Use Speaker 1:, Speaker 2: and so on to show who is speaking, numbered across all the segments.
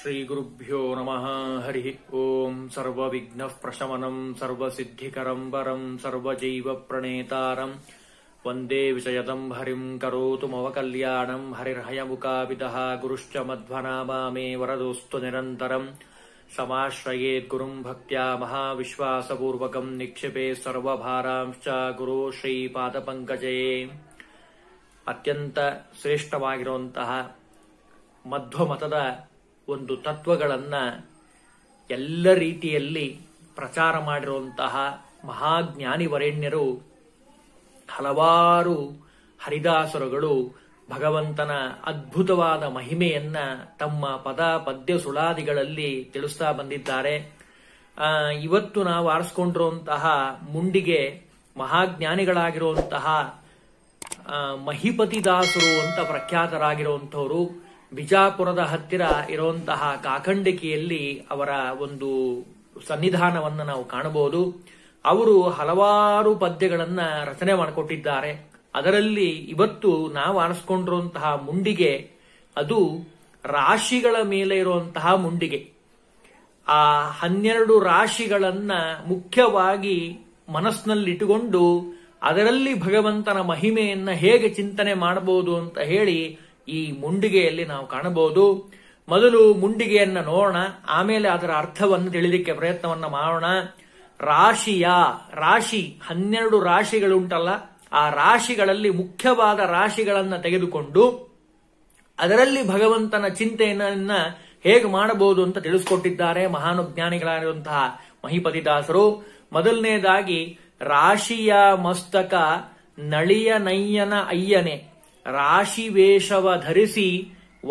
Speaker 1: श्रीगुरुभ्यो नमः हरिः ओम् सर्वविघ्नः प्रशमनम् सर्वसिद्धिकरम् वरम् प्रणेतारम् वन्दे विषयतम् हरिम् करोतुमवकल्याणम् हरिर्हयमुकापितः गुरुश्च मध्वनामा मे वरदोऽस्तु निरन्तरम् गुरुम् भक्त्या महाविश्वासपूर्वकम् निक्षिपे सर्वभारांश्च गुरो श्रीपादपङ्कजे अत्यन्तश्रेष्ठवागिनः मध्वमतद ಒಂದು ತತ್ವಗಳನ್ನು ಎಲ್ಲ ರೀತಿಯಲ್ಲಿ ಪ್ರಚಾರ ಮಾಡಿರುವಂತಹ ಮಹಾಜ್ಞಾನಿ ವರೇಣ್ಯರು ಹಲವಾರು ಹರಿದಾಸರುಗಳು ಭಗವಂತನ ಅದ್ಭುತವಾದ ಮಹಿಮೆಯನ್ನ ತಮ್ಮ ಪದ ಪದ್ಯ ಸುಳಾದಿಗಳಲ್ಲಿ ತಿಳಿಸ್ತಾ ಬಂದಿದ್ದಾರೆ ಇವತ್ತು ನಾವು ಆರಿಸ್ಕೊಂಡಿರುವಂತಹ ಮುಂಡಿಗೆ ಮಹಾಜ್ಞಾನಿಗಳಾಗಿರುವಂತಹ ಮಹಿಪತಿದಾಸರು ಅಂತ ಪ್ರಖ್ಯಾತರಾಗಿರುವಂಥವರು ಬಿಜಾಪುರದ ಹತ್ತಿರ ಇರುವಂತಹ ಕಾಖಂಡಿಕೆಯಲ್ಲಿ ಅವರ ಒಂದು ಸನ್ನಿಧಾನವನ್ನು ನಾವು ಕಾಣಬಹುದು ಅವರು ಹಲವಾರು ಪದ್ಯಗಳನ್ನ ರಚನೆ ಮಾಡಿಕೊಟ್ಟಿದ್ದಾರೆ ಅದರಲ್ಲಿ ಇವತ್ತು ನಾವು ಅನಿಸ್ಕೊಂಡಿರುವಂತಹ ಮುಂಡಿಗೆ ಅದು ರಾಶಿಗಳ ಮೇಲೆ ಇರುವಂತಹ ಮುಂಡಿಗೆ ಆ ಹನ್ನೆರಡು ರಾಶಿಗಳನ್ನ ಮುಖ್ಯವಾಗಿ ಮನಸ್ಸಿನಲ್ಲಿಟ್ಟುಕೊಂಡು ಅದರಲ್ಲಿ ಭಗವಂತನ ಮಹಿಮೆಯನ್ನ ಹೇಗೆ ಚಿಂತನೆ ಮಾಡಬಹುದು ಅಂತ ಹೇಳಿ ಈ ಮುಂಡಿಗೆಯಲ್ಲಿ ನಾವು ಕಾಣಬಹುದು ಮೊದಲು ಮುಂಡಿಗೆಯನ್ನ ನೋಡೋಣ ಆಮೇಲೆ ಅದರ ಅರ್ಥವನ್ನು ತಿಳಿದಿಕ್ಕೆ ಪ್ರಯತ್ನವನ್ನ ಮಾಡೋಣ ರಾಶಿಯ ರಾಶಿ ಹನ್ನೆರಡು ರಾಶಿಗಳುಂಟಲ್ಲ ಆ ರಾಶಿಗಳಲ್ಲಿ ಮುಖ್ಯವಾದ ರಾಶಿಗಳನ್ನ ತೆಗೆದುಕೊಂಡು ಅದರಲ್ಲಿ ಭಗವಂತನ ಚಿಂತೆಯನ್ನ ಹೇಗೆ ಮಾಡಬಹುದು ಅಂತ ತಿಳಿಸ್ಕೊಟ್ಟಿದ್ದಾರೆ ಮಹಾನುಜ್ಞಾನಿಗಳಾಗಿರುವಂತಹ ಮಹಿಪತಿದಾಸರು ಮೊದಲನೇದಾಗಿ ರಾಶಿಯ ಮಸ್ತಕ ನಳಿಯ ನಯ್ಯನ ಅಯ್ಯನೆ ರಾಶಿ ವೇಷವ ಧರಿಸಿ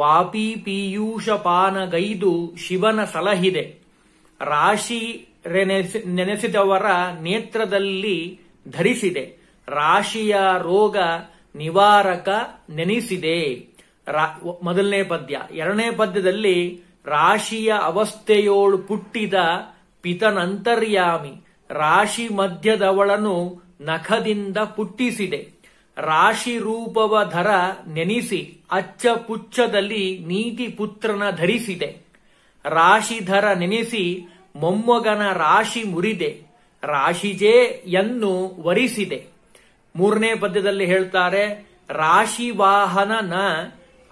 Speaker 1: ವಾಪಿ ಪೀಯೂಷ ಪಾನಗೈದು ಶಿವನ ಸಲಹಿದೆ ರಾಶಿ ನೆನೆಸಿದವರ ನೇತ್ರದಲ್ಲಿ ಧರಿಸಿದೆ ರಾಶಿಯ ರೋಗ ನಿವಾರಕ ನೆನೆಸಿದೆ ಮೊದಲನೇ ಪದ್ಯ ಎರಡನೇ ಪದ್ಯದಲ್ಲಿ ರಾಶಿಯ ಅವಸ್ಥೆಯೋಳು ಪುಟ್ಟಿದ ಪಿತನಂತರ್ಯಾಮಿ ರಾಶಿ ಮಧ್ಯದವಳನು ನಖದಿಂದ ಪುಟ್ಟಿಸಿದೆ ರಾಶಿ ರೂಪವ ಧರ ನೆನಿಸಿ ಅಚ್ಚ ಪುಚ್ಚದಲ್ಲಿ ನೀತಿ ಪುತ್ರನ ಧರಿಸಿದೆ ರಾಶಿಧರ ನೆನೆಸಿ ಮೊಮ್ಮಗನ ರಾಶಿ ಮುರಿದೆ ರಾಶಿಜೇ ಎನ್ನು ವರಿಸಿದೆ ಮೂರನೇ ಪದ್ಯದಲ್ಲಿ ಹೇಳ್ತಾರೆ ರಾಶಿವಾಹನನ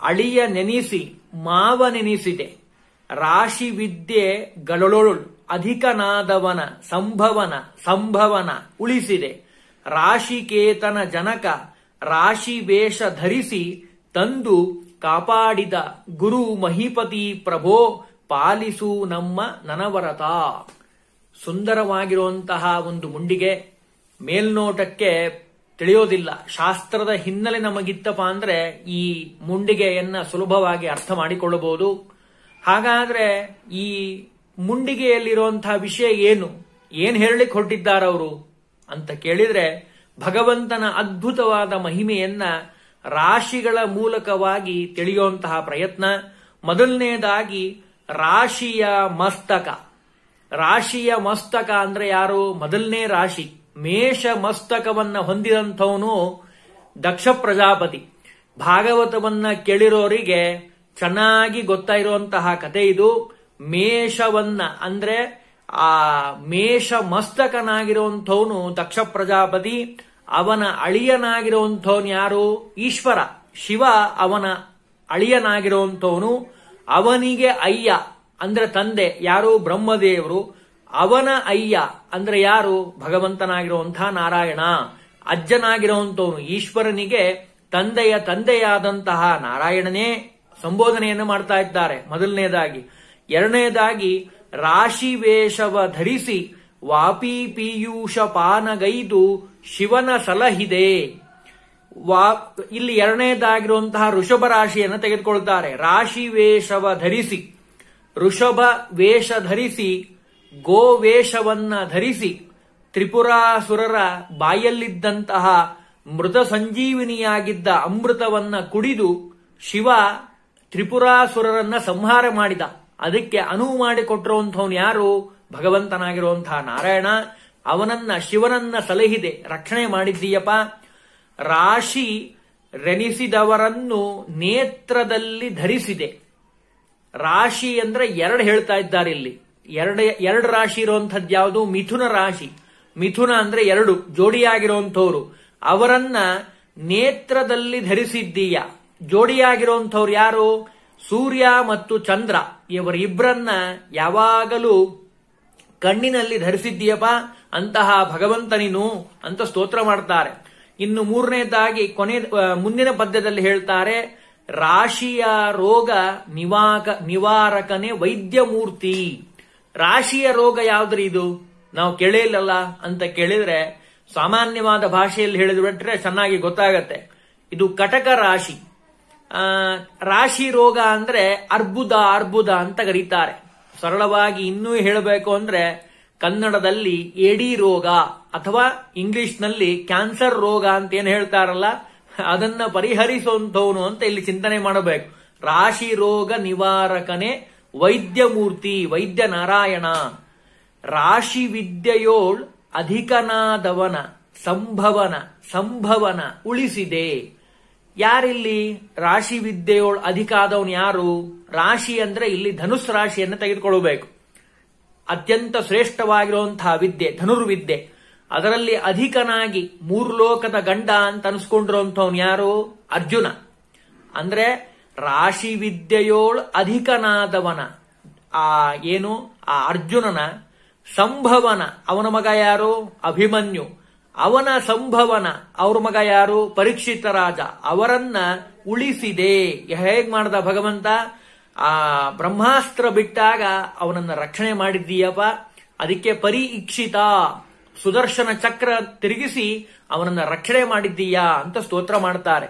Speaker 1: ಅಳಿಯ ನೆನೆಸಿ ಮಾವ ನೆನೆಸಿದೆ ರಾಶಿ ವಿದ್ಯೆ ಗಳೊಳೊಳು ಅಧಿಕನಾದವನ ಸಂಭವನ ಸಂಭವನ ಉಳಿಸಿದೆ ರಾಶಿಕೇತನ ಜನಕ ರಾಶಿ ವೇಷ ಧರಿಸಿ ತಂದು ಕಾಪಾಡಿದ ಗುರು ಮಹಿಪತಿ ಪ್ರಭೋ ಪಾಲಿಸು ನಮ್ಮ ನನವರತ ಸುಂದರವಾಗಿರುವಂತಹ ಒಂದು ಮುಂಡಿಗೆ ಮೇಲ್ನೋಟಕ್ಕೆ ತಿಳಿಯೋದಿಲ್ಲ ಶಾಸ್ತ್ರದ ಹಿನ್ನೆಲೆ ನಮಗಿತ್ತಪ್ಪ ಅಂದ್ರೆ ಈ ಮುಂಡಿಗೆಯನ್ನ ಸುಲಭವಾಗಿ ಅರ್ಥ ಮಾಡಿಕೊಳ್ಳಬಹುದು ಹಾಗಾದ್ರೆ ಈ ಮುಂಡಿಗೆಯಲ್ಲಿರುವಂತಹ ವಿಷಯ ಏನು ಏನ್ ಹೇಳಲಿಕ್ಕೆ ಅವರು ಅಂತ ಕೇಳಿದ್ರೆ ಭಗವಂತನ ಅದ್ಭುತವಾದ ಮಹಿಮೆಯನ್ನ ರಾಶಿಗಳ ಮೂಲಕವಾಗಿ ತಿಳಿಯುವಂತಹ ಪ್ರಯತ್ನ ಮೊದಲನೇದಾಗಿ ರಾಶಿಯ ಮಸ್ತಕ ರಾಶಿಯ ಮಸ್ತಕ ಅಂದ್ರೆ ಯಾರು ಮೊದಲನೇ ರಾಶಿ ಮೇಷ ಮಸ್ತಕವನ್ನ ಹೊಂದಿದಂಥವನು ದಕ್ಷ ಪ್ರಜಾಪತಿ ಭಾಗವತವನ್ನ ಕೇಳಿರೋರಿಗೆ ಚೆನ್ನಾಗಿ ಗೊತ್ತಾ ಕತೆ ಇದು ಮೇಷವನ್ನ ಅಂದ್ರೆ ಆ ಮೇಷ ಮಸ್ತಕನಾಗಿರುವಂಥವನು ದಕ್ಷ ಪ್ರಜಾಪತಿ ಅವನ ಅಳಿಯನಾಗಿರುವಂಥವನು ಯಾರು ಈಶ್ವರ ಶಿವ ಅವನ ಅಳಿಯನಾಗಿರುವಂಥವನು ಅವನಿಗೆ ಅಯ್ಯ ಅಂದ್ರೆ ತಂದೆ ಯಾರು ಬ್ರಹ್ಮದೇವರು ಅವನ ಅಯ್ಯ ಅಂದ್ರೆ ಯಾರು ಭಗವಂತನಾಗಿರುವಂತಹ ನಾರಾಯಣ ಅಜ್ಜನಾಗಿರುವಂಥವನು ಈಶ್ವರನಿಗೆ ತಂದೆಯ ತಂದೆಯಾದಂತಹ ನಾರಾಯಣನೇ ಸಂಬೋಧನೆಯನ್ನು ಮಾಡ್ತಾ ಇದ್ದಾರೆ ಮೊದಲನೇದಾಗಿ ಎರಡನೇದಾಗಿ ವೇಷವ ಧರಿಸಿ ವಾಪಿ ಪೀಯೂಷ ಪಾನಗೈದು ಶಿವನ ಸಲಹಿದೆ ವಾ ಇಲ್ಲಿ ಎರಡನೇದಾಗಿರುವಂತಹ ಋಷಭ ರಾಶಿಯನ್ನು ತೆಗೆದುಕೊಳ್ತಾರೆ ರಾಶಿ ವೇಷವ ಧರಿಸಿ ಋಷಭ ವೇಷ ಧರಿಸಿ ಗೋವೇಷವನ್ನ ಧರಿಸಿ ತ್ರಿಪುರಾಸುರರ ಬಾಯಲ್ಲಿದ್ದಂತಹ ಮೃತ ಸಂಜೀವಿನಿಯಾಗಿದ್ದ ಅಮೃತವನ್ನ ಕುಡಿದು ಶಿವ ತ್ರಿಪುರಾಸುರರನ್ನ ಸಂಹಾರ ಮಾಡಿದ ಅದಕ್ಕೆ ಅನುವು ಮಾಡಿಕೊಟ್ಟಿರುವಂಥವನು ಯಾರು ಭಗವಂತನಾಗಿರುವಂತಹ ನಾರಾಯಣ ಅವನನ್ನ ಶಿವನನ್ನ ಸಲಹಿದೆ ರಕ್ಷಣೆ ಮಾಡಿದ್ದೀಯಪ್ಪ ರಾಶಿ ರೆನಿಸಿದವರನ್ನು ನೇತ್ರದಲ್ಲಿ ಧರಿಸಿದೆ ರಾಶಿ ಅಂದ್ರೆ ಎರಡು ಹೇಳ್ತಾ ಇದ್ದಾರೆ ಇಲ್ಲಿ ಎರಡು ಎರಡು ರಾಶಿ ಇರುವಂಥದ್ದು ಯಾವುದು ಮಿಥುನ ರಾಶಿ ಮಿಥುನ ಅಂದ್ರೆ ಎರಡು ಜೋಡಿಯಾಗಿರುವಂಥವ್ರು ಅವರನ್ನ ನೇತ್ರದಲ್ಲಿ ಧರಿಸಿದ್ದೀಯ ಜೋಡಿಯಾಗಿರುವಂಥವ್ರು ಯಾರು ಸೂರ್ಯ ಮತ್ತು ಚಂದ್ರ ಇವರಿಬ್ಬರನ್ನ ಯಾವಾಗಲೂ ಕಣ್ಣಿನಲ್ಲಿ ಧರಿಸಿದ್ದೀಯಪ್ಪ ಅಂತಹ ಭಗವಂತನಿನು ಅಂತ ಸ್ತೋತ್ರ ಮಾಡ್ತಾರೆ ಇನ್ನು ಮೂರನೇದಾಗಿ ಕೊನೆ ಮುಂದಿನ ಪದ್ಯದಲ್ಲಿ ಹೇಳ್ತಾರೆ ರಾಶಿಯ ರೋಗ ನಿವಾಕ ನಿವಾರಕನೇ ವೈದ್ಯ ಮೂರ್ತಿ ರಾಶಿಯ ರೋಗ ಯಾವ್ದ್ರಿ ಇದು ನಾವು ಕೇಳಿಲ್ಲಲ್ಲ ಅಂತ ಕೇಳಿದ್ರೆ ಸಾಮಾನ್ಯವಾದ ಭಾಷೆಯಲ್ಲಿ ಹೇಳಿದ್ರೆ ಚೆನ್ನಾಗಿ ಗೊತ್ತಾಗತ್ತೆ ಇದು ಕಟಕ ರಾಶಿ ರಾಶಿ ರೋಗ ಅಂದ್ರೆ ಅರ್ಬುದ ಅರ್ಬುದ ಅಂತ ಕರೀತಾರೆ ಸರಳವಾಗಿ ಇನ್ನೂ ಹೇಳಬೇಕು ಅಂದ್ರೆ ಕನ್ನಡದಲ್ಲಿ ಎಡಿ ರೋಗ ಅಥವಾ ನಲ್ಲಿ ಕ್ಯಾನ್ಸರ್ ರೋಗ ಅಂತ ಏನು ಹೇಳ್ತಾರಲ್ಲ ಅದನ್ನ ಪರಿಹರಿಸುವಂಥವನು ಅಂತ ಇಲ್ಲಿ ಚಿಂತನೆ ಮಾಡಬೇಕು ರಾಶಿ ರೋಗ ನಿವಾರಕನೇ ವೈದ್ಯಮೂರ್ತಿ ವೈದ್ಯ ನಾರಾಯಣ ರಾಶಿ ವಿದ್ಯೆಯೋಳ್ ಅಧಿಕನಾದವನ ಸಂಭವನ ಸಂಭವನ ಉಳಿಸಿದೆ ಯಾರಿಲ್ಲಿ ರಾಶಿ ವಿದ್ಯೆಯೋಳು ಅಧಿಕ ಆದವನು ಯಾರು ರಾಶಿ ಅಂದ್ರೆ ಇಲ್ಲಿ ಧನುಸ್ ರಾಶಿಯನ್ನು ತೆಗೆದುಕೊಳ್ಳಬೇಕು ಅತ್ಯಂತ ಶ್ರೇಷ್ಠವಾಗಿರುವಂತಹ ವಿದ್ಯೆ ಧನುರ್ವಿದ್ಯೆ ಅದರಲ್ಲಿ ಅಧಿಕನಾಗಿ ಮೂರು ಲೋಕದ ಗಂಡ ಅಂತ ಅನ್ಸ್ಕೊಂಡಿರುವಂಥವನು ಯಾರು ಅರ್ಜುನ ಅಂದ್ರೆ ರಾಶಿ ವಿದ್ಯೆಯೋಳ್ ಅಧಿಕನಾದವನ ಆ ಏನು ಆ ಅರ್ಜುನನ ಸಂಭವನ ಅವನ ಮಗ ಯಾರು ಅಭಿಮನ್ಯು ಅವನ ಸಂಭವನ ಅವ್ರ ಮಗ ಯಾರು ಪರೀಕ್ಷಿತ ರಾಜ ಅವರನ್ನ ಉಳಿಸಿದೆ ಹೇಗ್ ಮಾಡ್ದ ಭಗವಂತ ಆ ಬ್ರಹ್ಮಾಸ್ತ್ರ ಬಿಟ್ಟಾಗ ಅವನನ್ನ ರಕ್ಷಣೆ ಮಾಡಿದ್ದೀಯಪ್ಪ ಅದಕ್ಕೆ ಪರೀಕ್ಷಿತ ಸುದರ್ಶನ ಚಕ್ರ ತಿರುಗಿಸಿ ಅವನನ್ನ ರಕ್ಷಣೆ ಮಾಡಿದ್ದೀಯಾ ಅಂತ ಸ್ತೋತ್ರ ಮಾಡ್ತಾರೆ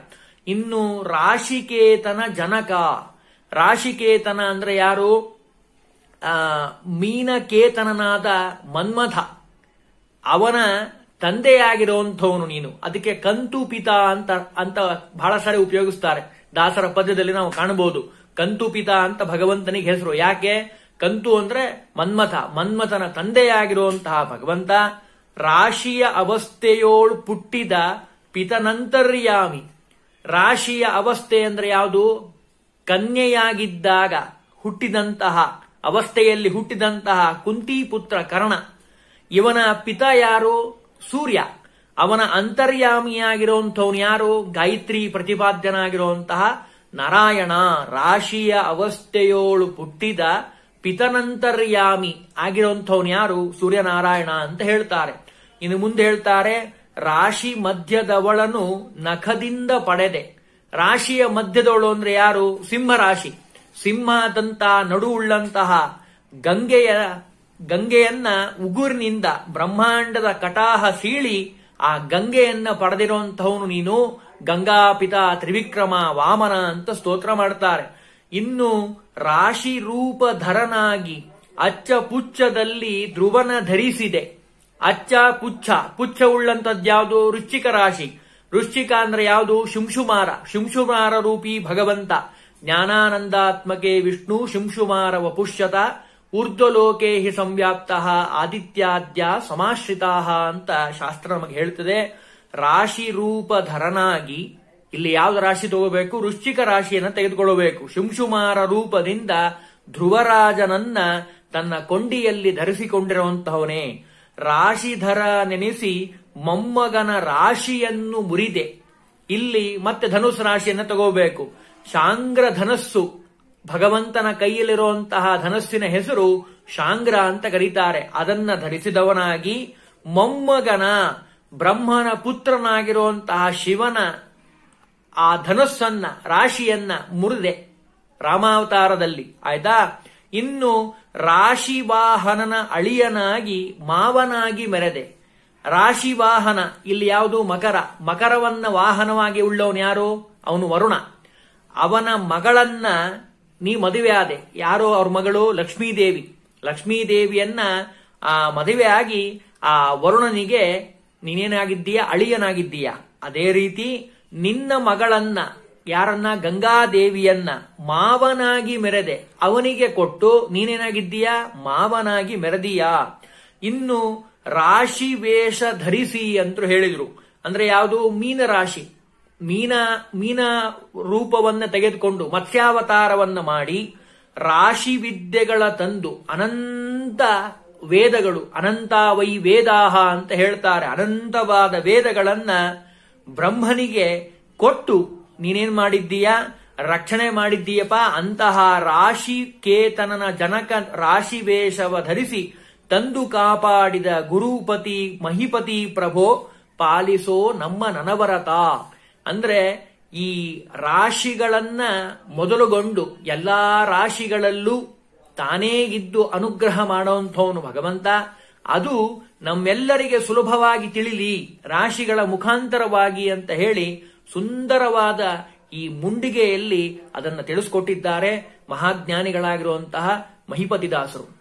Speaker 1: ಇನ್ನು ರಾಶಿಕೇತನ ಜನಕ ರಾಶಿಕೇತನ ಅಂದ್ರೆ ಯಾರು ಆ ಮೀನಕೇತನನಾದ ಮನ್ಮಥ ಅವನ ತಂದೆಯಾಗಿರುವಂಥವನು ನೀನು ಅದಕ್ಕೆ ಕಂತು ಪಿತಾ ಅಂತ ಅಂತ ಬಹಳ ಸಾರಿ ಉಪಯೋಗಿಸ್ತಾರೆ ದಾಸರ ಪದ್ಯದಲ್ಲಿ ನಾವು ಕಾಣಬಹುದು ಕಂತು ಪಿತಾ ಅಂತ ಭಗವಂತನಿಗೆ ಹೆಸರು ಯಾಕೆ ಕಂತು ಅಂದ್ರೆ ಮನ್ಮಥ ಮನ್ಮಥನ ತಂದೆಯಾಗಿರುವಂತಹ ಭಗವಂತ ರಾಶಿಯ ಅವಸ್ಥೆಯೋಳು ಪುಟ್ಟಿದ ಪಿತನಂತರ್ಯಾಮಿ ರಾಶಿಯ ಅವಸ್ಥೆ ಅಂದ್ರೆ ಯಾವುದು ಕನ್ಯೆಯಾಗಿದ್ದಾಗ ಹುಟ್ಟಿದಂತಹ ಅವಸ್ಥೆಯಲ್ಲಿ ಹುಟ್ಟಿದಂತಹ ಕುಂತಿ ಪುತ್ರ ಕರ್ಣ ಇವನ ಪಿತ ಯಾರು ಸೂರ್ಯ ಅವನ ಅಂತರ್ಯಾಮಿಯಾಗಿರುವಂಥವನು ಯಾರು ಗಾಯತ್ರಿ ಪ್ರತಿಪಾದ್ಯನಾಗಿರುವಂತಹ ನಾರಾಯಣ ರಾಶಿಯ ಅವಸ್ಥೆಯೋಳು ಪುಟ್ಟಿದ ಪಿತನಂತರ್ಯಾಮಿ ಆಗಿರುವಂಥವನು ಯಾರು ಸೂರ್ಯನಾರಾಯಣ ಅಂತ ಹೇಳ್ತಾರೆ ಇನ್ನು ಮುಂದೆ ಹೇಳ್ತಾರೆ ರಾಶಿ ಮಧ್ಯದವಳನು ನಖದಿಂದ ಪಡೆದೆ ರಾಶಿಯ ಮಧ್ಯದವಳು ಅಂದ್ರೆ ಯಾರು ಸಿಂಹರಾಶಿ ಸಿಂಹದಂತ ನಡುವುಳ್ಳಂತಹ ಗಂಗೆಯ ಗಂಗೆಯನ್ನ ಉಗುರ್ನಿಂದ ಬ್ರಹ್ಮಾಂಡದ ಕಟಾಹ ಸೀಳಿ ಆ ಗಂಗೆಯನ್ನ ಪಡೆದಿರುವಂತಹವನು ನೀನು ಗಂಗಾಪಿತ ತ್ರಿವಿಕ್ರಮ ವಾಮನ ಅಂತ ಸ್ತೋತ್ರ ಮಾಡ್ತಾರೆ ಇನ್ನು ರಾಶಿ ರೂಪ ಧರನಾಗಿ ಅಚ್ಚ ಪುಚ್ಚದಲ್ಲಿ ಧ್ರುವನ ಧರಿಸಿದೆ ಅಚ್ಚ ಪುಚ್ಛ ಪುಚ್ಛ ಉಳ್ಳಂತದ್ಯಾವುದು ವೃಶ್ಚಿಕ ರಾಶಿ ವೃಶ್ಚಿಕ ಅಂದ್ರೆ ಯಾವುದು ಶುಂಶುಮಾರ ಶುಂಶುಮಾರ ರೂಪಿ ಭಗವಂತ ಜ್ಞಾನಾನಂದಾತ್ಮಕೆ ವಿಷ್ಣು ಶುಂಶುಮಾರ ವಪುಷ್ಯತ ಊರ್ಧ್ವಲೋಕೆ ಹಿ ಸಂವ್ಯಾಪ್ತ ಆದಿತ್ಯಾದ್ಯ ಸಮಾಶ್ರಿತ ಅಂತ ಶಾಸ್ತ್ರ ನಮಗೆ ಹೇಳ್ತದೆ ರಾಶಿ ರೂಪ ಧರನಾಗಿ ಇಲ್ಲಿ ಯಾವ ರಾಶಿ ತಗೋಬೇಕು ವೃಶ್ಚಿಕ ರಾಶಿಯನ್ನು ತೆಗೆದುಕೊಳ್ಳಬೇಕು ಶುಂಶುಮಾರ ರೂಪದಿಂದ ಧ್ರುವರಾಜನನ್ನ ತನ್ನ ಕೊಂಡಿಯಲ್ಲಿ ಧರಿಸಿಕೊಂಡಿರುವಂತಹವನೇ ರಾಶಿಧರ ನೆನೆಸಿ ಮೊಮ್ಮಗನ ರಾಶಿಯನ್ನು ಮುರಿದೆ ಇಲ್ಲಿ ಮತ್ತೆ ಧನುಸ್ ರಾಶಿಯನ್ನು ತಗೋಬೇಕು ಶಾಂಗ್ರ ಧನಸ್ಸು ಭಗವಂತನ ಕೈಯಲ್ಲಿರುವಂತಹ ಧನಸ್ಸಿನ ಹೆಸರು ಶಾಂಗ್ರ ಅಂತ ಕರೀತಾರೆ ಅದನ್ನ ಧರಿಸಿದವನಾಗಿ ಮೊಮ್ಮಗನ ಬ್ರಹ್ಮನ ಪುತ್ರನಾಗಿರುವಂತಹ ಶಿವನ ಆ ಧನಸ್ಸನ್ನ ರಾಶಿಯನ್ನ ಮುರಿದೆ ರಾಮಾವತಾರದಲ್ಲಿ ಆಯ್ತಾ ಇನ್ನು ರಾಶಿವಾಹನನ ಅಳಿಯನಾಗಿ ಮಾವನಾಗಿ ಮೆರೆದೆ ರಾಶಿವಾಹನ ಇಲ್ಲಿ ಯಾವುದು ಮಕರ ಮಕರವನ್ನ ವಾಹನವಾಗಿ ಉಳ್ಳವನು ಯಾರು ಅವನು ವರುಣ ಅವನ ಮಗಳನ್ನ ನೀ ಮದುವೆ ಆದೆ ಯಾರೋ ಅವ್ರ ಮಗಳು ಲಕ್ಷ್ಮೀದೇವಿ ಲಕ್ಷ್ಮೀದೇವಿಯನ್ನ ಆ ಮದುವೆ ಆಗಿ ಆ ವರುಣನಿಗೆ ನೀನೇನಾಗಿದ್ದೀಯ ಅಳಿಯನಾಗಿದ್ದೀಯಾ ಅದೇ ರೀತಿ ನಿನ್ನ ಮಗಳನ್ನ ಯಾರನ್ನ ಗಂಗಾದೇವಿಯನ್ನ ಮಾವನಾಗಿ ಮೆರೆದೆ ಅವನಿಗೆ ಕೊಟ್ಟು ನೀನೇನಾಗಿದ್ದೀಯ ಮಾವನಾಗಿ ಮೆರೆದೀಯ ಇನ್ನು ರಾಶಿ ವೇಷ ಧರಿಸಿ ಅಂತ ಹೇಳಿದ್ರು ಅಂದ್ರೆ ಯಾವುದು ಮೀನ ರಾಶಿ ಮೀನ ಮೀನ ರೂಪವನ್ನ ತೆಗೆದುಕೊಂಡು ಮತ್ಸ್ಯಾವತಾರವನ್ನು ಮಾಡಿ ರಾಶಿ ವಿದ್ಯೆಗಳ ತಂದು ಅನಂತ ವೇದಗಳು ವೈ ವೇದಾಹ ಅಂತ ಹೇಳ್ತಾರೆ ಅನಂತವಾದ ವೇದಗಳನ್ನ ಬ್ರಹ್ಮನಿಗೆ ಕೊಟ್ಟು ನೀನೇನ್ ಮಾಡಿದ್ದೀಯ ರಕ್ಷಣೆ ಮಾಡಿದ್ದೀಯಪ್ಪ ಅಂತಹ ರಾಶಿ ಕೇತನನ ಜನಕ ರಾಶಿ ವೇಷವ ಧರಿಸಿ ತಂದು ಕಾಪಾಡಿದ ಗುರುಪತಿ ಮಹಿಪತಿ ಪ್ರಭೋ ಪಾಲಿಸೋ ನಮ್ಮ ನನವರತ ಅಂದರೆ ಈ ರಾಶಿಗಳನ್ನ ಮೊದಲುಗೊಂಡು ಎಲ್ಲಾ ರಾಶಿಗಳಲ್ಲೂ ತಾನೇ ಇದ್ದು ಅನುಗ್ರಹ ಮಾಡುವಂಥವನು ಭಗವಂತ ಅದು ನಮ್ಮೆಲ್ಲರಿಗೆ ಸುಲಭವಾಗಿ ತಿಳಿಲಿ ರಾಶಿಗಳ ಮುಖಾಂತರವಾಗಿ ಅಂತ ಹೇಳಿ ಸುಂದರವಾದ ಈ ಮುಂಡಿಗೆಯಲ್ಲಿ ಅದನ್ನು ತಿಳಿಸ್ಕೊಟ್ಟಿದ್ದಾರೆ ಮಹಾಜ್ಞಾನಿಗಳಾಗಿರುವಂತಹ ಮಹಿಪತಿದಾಸರು